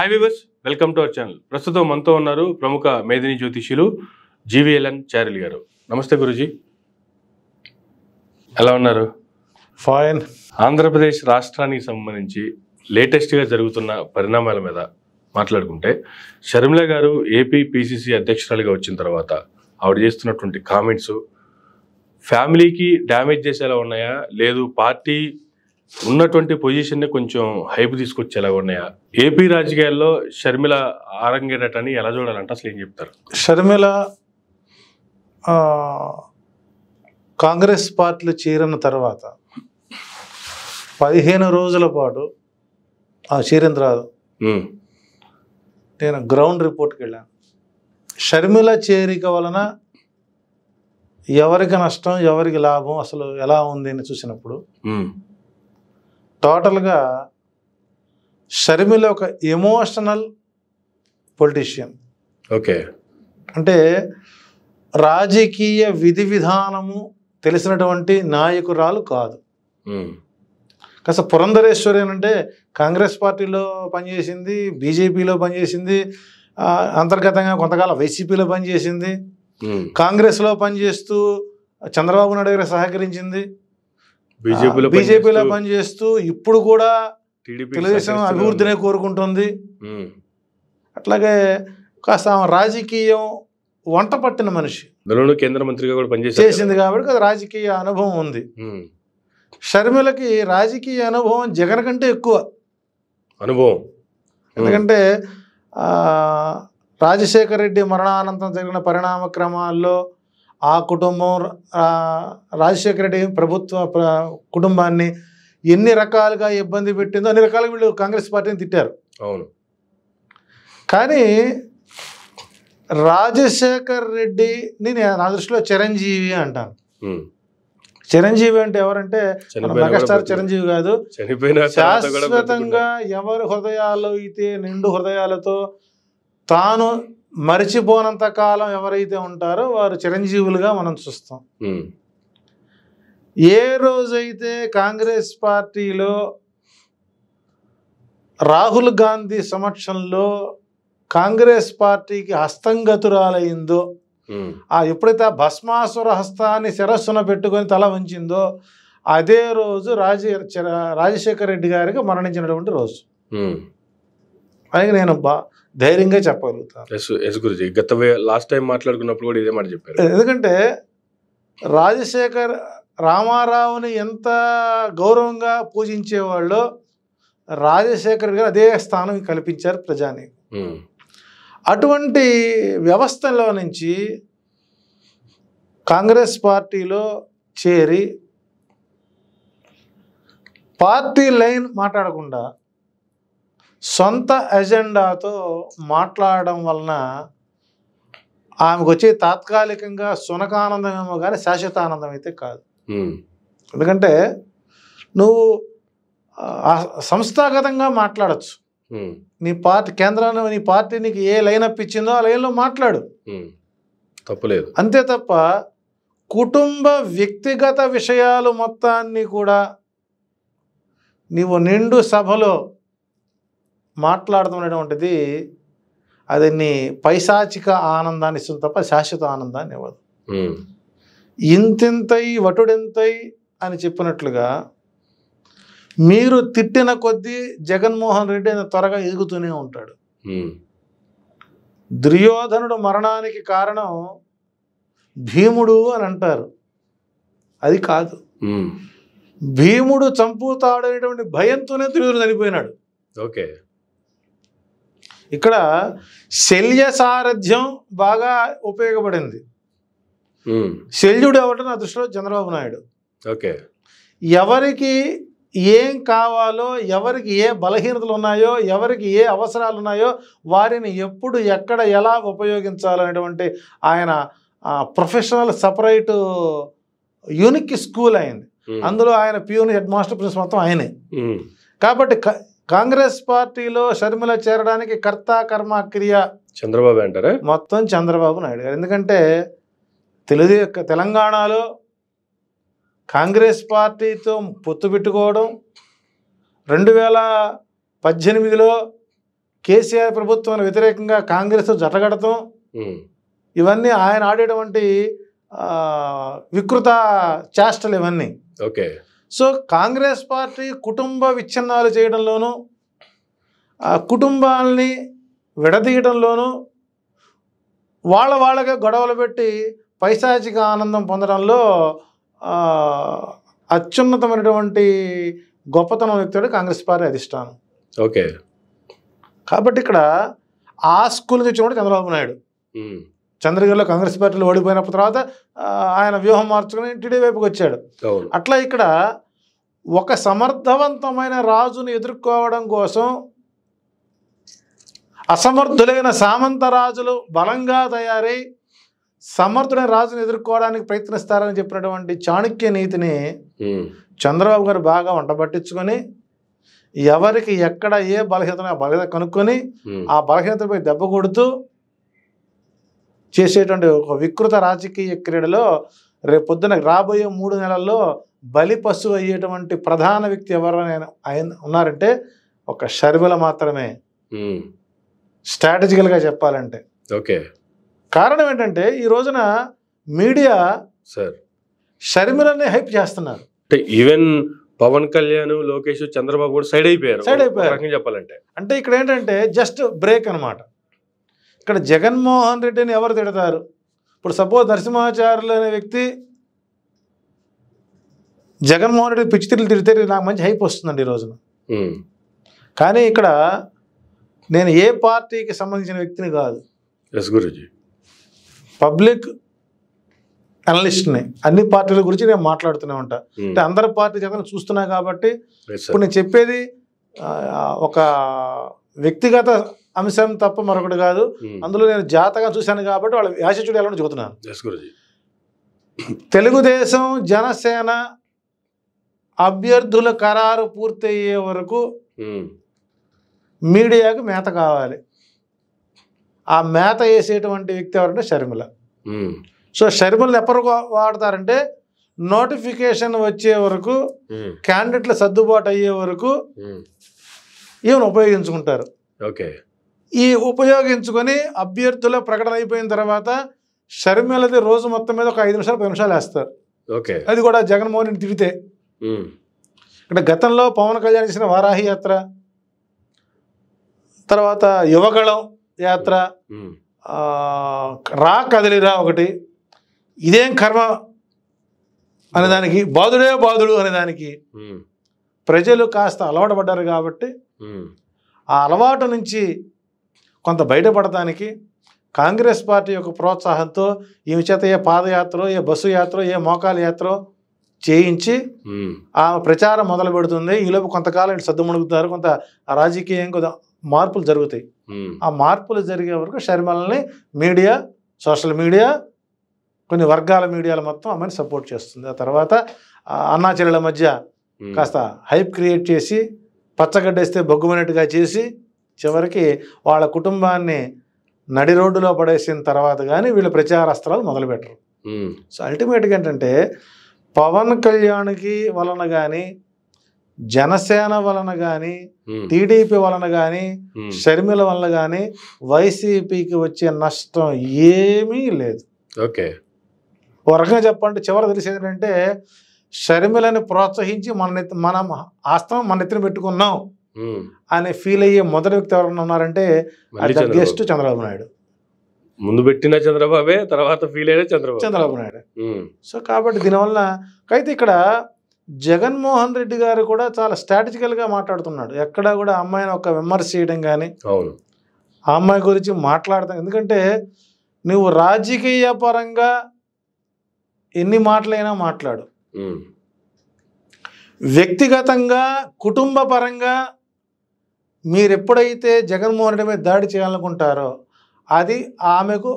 hi viewers welcome to our channel ప్రస్తుతం మనతో ఉన్నారు ప్రముఖ మేధిని జ్యోతిష్యులు జీవీఎల్ఎన్ చారిల్ గారు నమస్తే గురుజీ ఎలా ఉన్నారు ఫైన్ ఆంధ్రప్రదేశ్ రాష్ట్రానికి సంబంధించి లేటెస్ట్గా జరుగుతున్న పరిణామాల మీద మాట్లాడుకుంటే షర్మిల గారు ఏపీ పిసిసి అధ్యక్షురాలుగా వచ్చిన తర్వాత ఆవిడ చేస్తున్నటువంటి కామెంట్స్ ఫ్యామిలీకి డ్యామేజ్ చేసేలా ఉన్నాయా లేదు పార్టీ ఉన్నటువంటి పొజిషన్ని కొంచెం హైప్ తీసుకొచ్చేలాగా ఉన్నాయా ఏపీ రాజకీయాల్లో షర్మిల ఆరంగేటని ఎలా చూడాలంటే అసలు ఏం చెప్తారు షర్మిల కాంగ్రెస్ పార్టీలు చేరిన తర్వాత పదిహేను రోజుల పాటు చేరిన రాదు నేను గ్రౌండ్ రిపోర్ట్కి వెళ్ళాను షర్మిల చేరిక వలన ఎవరికి నష్టం ఎవరికి లాభం అసలు ఎలా ఉంది అని చూసినప్పుడు టోటల్గా షర్మిల ఒక ఎమోషనల్ పొలిటీషియన్ ఓకే అంటే రాజకీయ విధి విధానము తెలిసినటువంటి నాయకురాలు కాదు కాస్త పురంధరేశ్వరి అంటే కాంగ్రెస్ పార్టీలో పనిచేసింది బీజేపీలో పనిచేసింది అంతర్గతంగా కొంతకాలం వైసీపీలో పనిచేసింది కాంగ్రెస్లో పనిచేస్తూ చంద్రబాబు నాయుడు దగ్గర సహకరించింది బీజేపీలో పనిచేస్తూ ఇప్పుడు కూడా తెలుగుదేశం అభివృద్ధినే కోరుకుంటుంది అట్లాగే కాస్త రాజకీయం వంట పట్టిన మనిషి కేంద్ర మంత్రిగా కూడా పనిచేసింది చేసింది కాబట్టి రాజకీయ అనుభవం ఉంది షర్మిలకి రాజకీయ అనుభవం జగన్ కంటే ఎక్కువ అనుభవం ఎందుకంటే రాజశేఖర రెడ్డి మరణానంతరం జరిగిన పరిణామ క్రమాల్లో ఆ కుటుంబం రాజశేఖర రెడ్డి ప్రభుత్వ కుటుంబాన్ని ఎన్ని రకాలుగా ఇబ్బంది పెట్టిందో అన్ని రకాలుగా వీళ్ళు కాంగ్రెస్ పార్టీని తిట్టారు అవును కానీ రాజశేఖర్ రెడ్డిని నేను నా దృష్టిలో చిరంజీవి అంటాను చిరంజీవి అంటే ఎవరంటే మెగాస్టార్ చిరంజీవి కాదు శాశ్వతంగా ఎవరు హృదయాలు అయితే నిండు హృదయాలతో తాను మరిచిపోనంత కాలం ఎవరైతే ఉంటారో వారు చిరంజీవులుగా మనం చూస్తాం ఏ రోజైతే కాంగ్రెస్ పార్టీలో రాహుల్ గాంధీ సమక్షంలో కాంగ్రెస్ పార్టీకి హస్తంగతురాలయ్యిందో ఆ ఎప్పుడైతే ఆ భస్మాసుర హస్తాన్ని శిరస్సున పెట్టుకొని తల ఉంచిందో అదే రోజు రాజ రాజశేఖర రెడ్డి గారికి మరణించినటువంటి రోజు అలాగే నేను బా ధైర్యంగా చెప్పగలుగుతారు గత లాస్ట్ టైం మాట్లాడుకున్నప్పుడు కూడా ఇదే మాట చెప్పారు ఎందుకంటే రాజశేఖర్ రామారావుని ఎంత గౌరవంగా పూజించేవాళ్ళు రాజశేఖర్ గారు అదే స్థానం కల్పించారు ప్రజాని అటువంటి వ్యవస్థలో నుంచి కాంగ్రెస్ పార్టీలో చేరి పార్టీ లైన్ మాట్లాడకుండా సొంత ఎజెండాతో మాట్లాడడం వలన ఆమెకు వచ్చి తాత్కాలికంగా సునకానందం ఏమో కానీ శాశ్వత ఆనందం అయితే కాదు ఎందుకంటే నువ్వు సంస్థాగతంగా మాట్లాడచ్చు నీ పార్టీ కేంద్రాన్ని నీ పార్టీ నీకు ఏ లైన్ అప్ ఇచ్చిందో ఆ లైన్లో మాట్లాడు తప్పలేదు అంతే తప్ప కుటుంబ వ్యక్తిగత విషయాలు మొత్తాన్ని కూడా నీవు నిండు సభలో అది నీ పైశాచిక ఆనందాన్ని ఇస్తుంది తప్ప శాశ్వత ఆనందాన్ని ఇవ్వదు ఇంతింతై వటుడింతై అని చెప్పినట్లుగా మీరు తిట్టిన కొద్దీ జగన్మోహన్ రెడ్డి ఆయన త్వరగా ఎదుగుతూనే ఉంటాడు దుర్యోధనుడు మరణానికి కారణం భీముడు అని అంటారు అది కాదు భీముడు అనేటువంటి భయంతోనే దుర్యోధుడు చనిపోయినాడు ఓకే ఇక్కడ శల్య సారథ్యం బాగా ఉపయోగపడింది శల్యుడు ఎవరు నా దృష్టిలో చంద్రబాబు నాయుడు ఓకే ఎవరికి ఏం కావాలో ఎవరికి ఏ బలహీనతలు ఉన్నాయో ఎవరికి ఏ అవసరాలు ఉన్నాయో వారిని ఎప్పుడు ఎక్కడ ఎలా ఉపయోగించాలనేటువంటి ఆయన ప్రొఫెషనల్ సపరేటు యూనిక్ స్కూల్ అయింది అందులో ఆయన ప్యూన్ హెడ్ మాస్టర్ ప్రిన్స్ మొత్తం ఆయనే కాబట్టి కాంగ్రెస్ పార్టీలో షర్మిల చేరడానికి కర్త కర్మ క్రియ చంద్రబాబు అంటారా మొత్తం చంద్రబాబు నాయుడు గారు ఎందుకంటే తెలుగు తెలంగాణలో కాంగ్రెస్ పార్టీతో పొత్తు పెట్టుకోవడం రెండు వేల పద్దెనిమిదిలో కేసీఆర్ ప్రభుత్వం వ్యతిరేకంగా కాంగ్రెస్ జతగడటం ఇవన్నీ ఆయన ఆడేటువంటి వికృత చేష్టలు ఇవన్నీ ఓకే సో కాంగ్రెస్ పార్టీ కుటుంబ విచ్ఛిన్నాలు చేయడంలోనూ కుటుంబాలని విడదీయడంలోనూ వాళ్ళ వాళ్ళగా గొడవలు పెట్టి పైశాచిక ఆనందం పొందడంలో అత్యున్నతమైనటువంటి గొప్పతనం వ్యక్తుడు కాంగ్రెస్ పార్టీ అధిష్టానం ఓకే కాబట్టి ఇక్కడ ఆ స్కూల్ నుంచి చంద్రబాబు నాయుడు చంద్రగిరిలో కాంగ్రెస్ పార్టీలో ఓడిపోయిన తర్వాత ఆయన వ్యూహం మార్చుకుని టీడీ వైపుకి వచ్చాడు అట్లా ఇక్కడ ఒక సమర్థవంతమైన రాజును ఎదుర్కోవడం కోసం అసమర్థులైన సామంత రాజులు బలంగా తయారై సమర్థుడైన రాజును ఎదుర్కోవడానికి ప్రయత్నిస్తారని చెప్పినటువంటి చాణక్య నీతిని చంద్రబాబు గారు బాగా వంటబట్టించుకొని ఎవరికి ఎక్కడ ఏ బలహీనత బలహీనత కనుక్కొని ఆ బలహీనతపై దెబ్బ కొడుతూ చేసేటువంటి ఒక వికృత రాజకీయ క్రీడలో రేపు పొద్దున రాబోయే మూడు నెలల్లో బలి పశువు అయ్యేటువంటి ప్రధాన వ్యక్తి ఎవరైనా ఆయన ఉన్నారంటే ఒక షర్మిల మాత్రమే స్ట్రాటజికల్గా చెప్పాలంటే ఓకే కారణం ఏంటంటే ఈ రోజున మీడియా సార్ షర్మిలని హైప్ చేస్తున్నారు అంటే ఈవెన్ పవన్ కళ్యాణ్ లోకేష్ చంద్రబాబు కూడా సైడ్ అయిపోయారు సైడ్ అయిపోయారు చెప్పాలంటే అంటే ఇక్కడ ఏంటంటే జస్ట్ బ్రేక్ అనమాట ఇక్కడ జగన్మోహన్ రెడ్డిని ఎవరు తిడతారు ఇప్పుడు సపోజ్ నరసింహాచార్యులు అనే వ్యక్తి జగన్మోహన్ రెడ్డి పిచ్చి తిరిగి తిరిగితే నాకు మంచి హైప్ వస్తుందండి ఈ రోజున కానీ ఇక్కడ నేను ఏ పార్టీకి సంబంధించిన వ్యక్తిని కాదు గురుజీ పబ్లిక్ అనలిస్ట్ని అన్ని పార్టీల గురించి నేను మాట్లాడుతూనే ఉంటా అంటే అందరి పార్టీ జగన్ చూస్తున్నా కాబట్టి ఇప్పుడు నేను చెప్పేది ఒక వ్యక్తిగత అంశం తప్ప మరొకటి కాదు అందులో నేను జాతకం చూశాను కాబట్టి వాళ్ళ యాశ చూడాలని చెబుతున్నాను తెలుగుదేశం జనసేన అభ్యర్థుల ఖరారు పూర్తయ్యే వరకు మీడియాకు మేత కావాలి ఆ మేత వేసేటువంటి వ్యక్తి ఎవరంటే షర్మిల సో షర్మిలను ఎప్పటికి వాడతారంటే నోటిఫికేషన్ వచ్చే వరకు క్యాండిడేట్ల సర్దుబాటు అయ్యే వరకు ఈమెను ఉపయోగించుకుంటారు ఓకే ఈ ఉపయోగించుకొని అభ్యర్థుల ప్రకటన అయిపోయిన తర్వాత షర్మిలది రోజు మొత్తం మీద ఒక ఐదు నిమిషాలు పది నిమిషాలు వేస్తారు ఓకే అది కూడా జగన్మోహన్ రెడ్డి తిడితే అంటే గతంలో పవన్ కళ్యాణ్ చేసిన వారాహి యాత్ర తర్వాత యువగళం యాత్ర రా కదిలిరా ఒకటి ఇదేం కర్మ అనేదానికి బాధుడే బాధుడు అనేదానికి ప్రజలు కాస్త అలవాటు పడ్డారు కాబట్టి ఆ అలవాటు నుంచి కొంత బయటపడటానికి కాంగ్రెస్ పార్టీ యొక్క ప్రోత్సాహంతో ఈమె చేత ఏ పాదయాత్ర ఏ బస్సు యాత్ర ఏ మోకాల యాత్ర చేయించి ఆ ప్రచారం మొదలు పెడుతుంది ఈలోపు కొంతకాలం ఇటు సద్దుమణుగుతారు కొంత రాజకీయం కొంత మార్పులు జరుగుతాయి ఆ మార్పులు జరిగే వరకు షర్మలని మీడియా సోషల్ మీడియా కొన్ని వర్గాల మీడియాలు మొత్తం ఆమెను సపోర్ట్ చేస్తుంది ఆ తర్వాత అన్నాచర్యల మధ్య కాస్త హైప్ క్రియేట్ చేసి పచ్చగడ్డేస్తే బొగ్గుమైనట్టుగా చేసి చివరికి వాళ్ళ కుటుంబాన్ని నడి రోడ్డులో పడేసిన తర్వాత కానీ వీళ్ళు ప్రచారాస్త్రాలు మొదలుపెట్టరు సో అల్టిమేట్గా ఏంటంటే పవన్ కళ్యాణ్కి వలన కానీ జనసేన వలన కానీ టీడీపీ వలన కానీ షర్మిల వలన కానీ వైసీపీకి వచ్చే నష్టం ఏమీ లేదు ఓకే ఒక రకంగా చెప్పండి చివరి తెలిసేది ఏంటంటే షర్మిలని ప్రోత్సహించి మన మనం ఆస్తం మన నెత్తిన పెట్టుకున్నాం అనే ఫీల్ అయ్యే మొదటి వ్యక్తి ఎవరైనా ఉన్నారంటే గెస్ట్ చంద్రబాబు నాయుడు ముందు పెట్టిన చంద్రబాబే తర్వాత ఫీల్ అయిన చంద్రబాబు చంద్రబాబు నాయుడు సో కాబట్టి దీనివల్ల అయితే ఇక్కడ జగన్మోహన్ రెడ్డి గారు కూడా చాలా గా మాట్లాడుతున్నాడు ఎక్కడ కూడా అమ్మాయిని ఒక విమర్శ చేయడం కానీ అవును ఆ అమ్మాయి గురించి మాట్లాడతాం ఎందుకంటే నువ్వు రాజకీయ పరంగా ఎన్ని మాటలైనా మాట్లాడు వ్యక్తిగతంగా కుటుంబ పరంగా మీరు ఎప్పుడైతే జగన్మోహన్ రెడ్డి మీద దాడి చేయాలనుకుంటారో అది ఆమెకు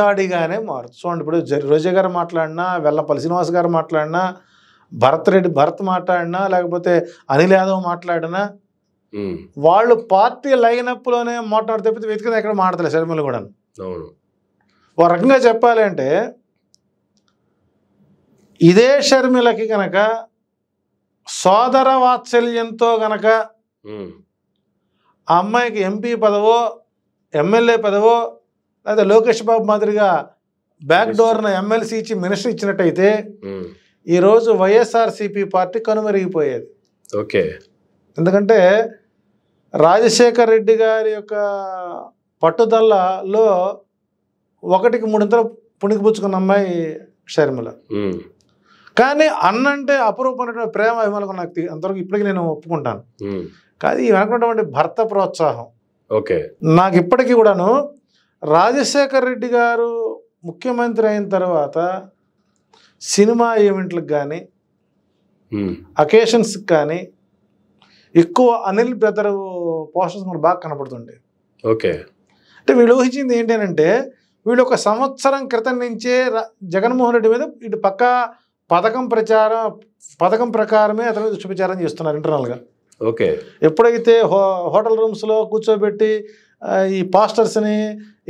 దాడిగానే మారుతుంది చూడండి ఇప్పుడు రోజా గారు మాట్లాడినా వెల్లపల్లి శ్రీనివాస్ గారు మాట్లాడినా భరత్ రెడ్డి భరత్ మాట్లాడినా లేకపోతే అనిల్ యాదవ్ మాట్లాడినా వాళ్ళు పార్టీ లైనప్లోనే మాట్లాడితే తప్పితే వెతికిన ఎక్కడ మాట్లాడలేదు శర్మిలు కూడా ఒక రకంగా చెప్పాలంటే ఇదే షర్మిలకి కనుక సోదర వాత్సల్యంతో గనక ఆ అమ్మాయికి ఎంపీ పదవో ఎమ్మెల్యే పదవో లేదా లోకేష్ బాబు మాదిరిగా బ్యాక్ డోర్న ఎమ్మెల్సీ ఇచ్చి మినిస్టర్ ఇచ్చినట్టయితే ఈరోజు వైఎస్ఆర్సీపీ పార్టీ కనుమరిగిపోయేది ఓకే ఎందుకంటే రాజశేఖర్ రెడ్డి గారి యొక్క పట్టుదలలో ఒకటికి మూడింతలు పుణికిపుచ్చుకున్న అమ్మాయి షర్మిల కానీ అన్నంటే అపురూపమైనటువంటి ప్రేమ అభిమానులకు నాకు అంతవరకు ఇప్పటికీ నేను ఒప్పుకుంటాను కాదు ఈమె అనుకున్నటువంటి భర్త ప్రోత్సాహం ఓకే నాకు ఇప్పటికీ కూడాను రాజశేఖర్ రెడ్డి గారు ముఖ్యమంత్రి అయిన తర్వాత సినిమా ఈవెంట్లకు కానీ అకేషన్స్కి కానీ ఎక్కువ అనిల్ బ్రదర్ పోషన్స్ మనకు బాగా కనపడుతుండే ఓకే అంటే వీళ్ళు ఊహించింది ఏంటంటే వీళ్ళు ఒక సంవత్సరం క్రితం నుంచే జగన్మోహన్ రెడ్డి మీద ఇటు పక్క పథకం ప్రచారం పథకం ప్రకారమే అతను ప్రచారం చేస్తున్నారు ఇంటర్నల్గా ఓకే ఎప్పుడైతే హో హోటల్ రూమ్స్లో కూర్చోబెట్టి ఈ పాస్టర్స్ని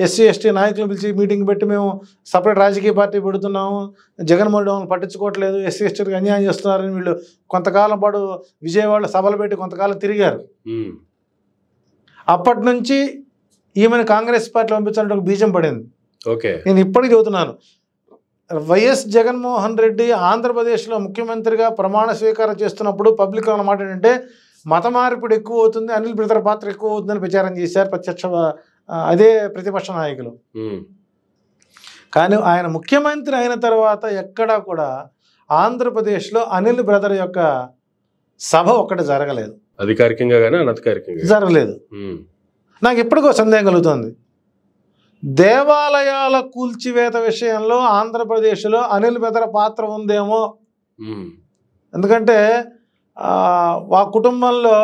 ఎస్సీ ఎస్టీ నాయకులు పిలిచి మీటింగ్ పెట్టి మేము సపరేట్ రాజకీయ పార్టీ పెడుతున్నాము జగన్మోహన్ రెడ్డి పట్టించుకోవట్లేదు ఎస్సీ ఎస్టీలకు అన్యాయం చేస్తున్నారని వీళ్ళు కొంతకాలం పాటు విజయవాడ సభలు పెట్టి కొంతకాలం తిరిగారు అప్పటి నుంచి ఈమెను కాంగ్రెస్ పార్టీ పంపించాలంటే ఒక బీజం పడింది ఓకే నేను ఇప్పటికీ చదువుతున్నాను వైఎస్ జగన్మోహన్ రెడ్డి ఆంధ్రప్రదేశ్లో ముఖ్యమంత్రిగా ప్రమాణ స్వీకారం చేస్తున్నప్పుడు పబ్లిక్ అన్నమాట ఏంటంటే మత మార్పుడు ఎక్కువ అవుతుంది అనిల్ బ్రదర్ పాత్ర ఎక్కువ అవుతుందని ప్రచారం చేశారు ప్రత్యక్ష అదే ప్రతిపక్ష నాయకులు కానీ ఆయన ముఖ్యమంత్రి అయిన తర్వాత ఎక్కడా కూడా ఆంధ్రప్రదేశ్లో అనిల్ బ్రదర్ యొక్క సభ ఒక్కటి జరగలేదు అధికారికంగా కానీ అనధికారికంగా జరగలేదు నాకు ఎప్పటికో సందేహం కలుగుతుంది దేవాలయాల కూల్చివేత విషయంలో ఆంధ్రప్రదేశ్లో అనిల్ బ్రదర్ పాత్ర ఉందేమో ఎందుకంటే ఆ కుటుంబంలో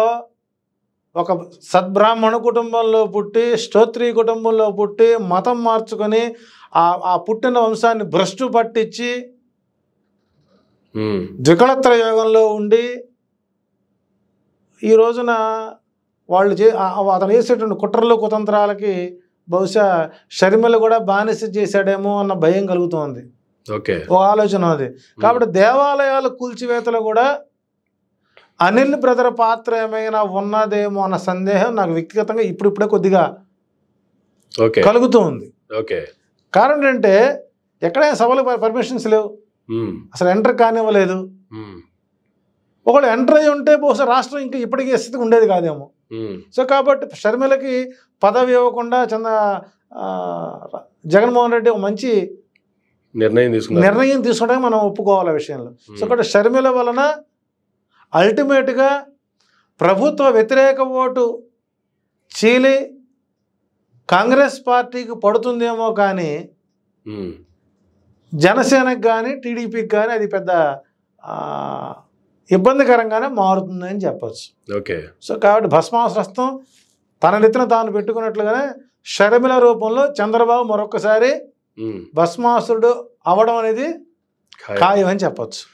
ఒక సద్బ్రాహ్మణ కుటుంబంలో పుట్టి స్తోత్రీ కుటుంబంలో పుట్టి మతం మార్చుకొని ఆ పుట్టిన వంశాన్ని భ్రష్టు పట్టించి ద్వికళత్ర యోగంలో ఉండి ఈ రోజున వాళ్ళు చే అతను చేసేటువంటి కుట్రలు కుతంత్రాలకి బహుశా షర్మిల కూడా బానిస చేశాడేమో అన్న భయం కలుగుతోంది ఓకే ఓ ఆలోచన అది కాబట్టి దేవాలయాలు కూల్చివేతలు కూడా అనిల్ బ్రదర్ పాత్ర ఏమైనా ఉన్నదేమో అన్న సందేహం నాకు వ్యక్తిగతంగా ఇప్పుడిప్పుడే కొద్దిగా కలుగుతూ ఉంది ఓకే కారణం ఏంటంటే ఎక్కడైనా సభలు పర్మిషన్స్ లేవు అసలు ఎంటర్ కానివ్వలేదు ఒకళ్ళు ఎంటర్ అయి ఉంటే బహుశా రాష్ట్రం ఇంకా ఇప్పటికీ స్థితి ఉండేది కాదేమో సో కాబట్టి షర్మిలకి పదవి ఇవ్వకుండా చంద జగన్మోహన్ రెడ్డి ఒక మంచి నిర్ణయం తీసుకున్నారు నిర్ణయం తీసుకోవడానికి మనం ఒప్పుకోవాలి విషయంలో సో కాబట్టి షర్మిల వలన అల్టిమేట్గా ప్రభుత్వ వ్యతిరేక ఓటు చీలి కాంగ్రెస్ పార్టీకి పడుతుందేమో కానీ జనసేనకు కానీ టీడీపీకి కానీ అది పెద్ద ఇబ్బందికరంగానే మారుతుందని చెప్పచ్చు ఓకే సో కాబట్టి భస్మాశ్రస్తం తన నెత్తిన తాను పెట్టుకున్నట్లుగానే షర్మిల రూపంలో చంద్రబాబు మరొకసారి భస్మాసురుడు అవడం అనేది ఖాయం అని చెప్పచ్చు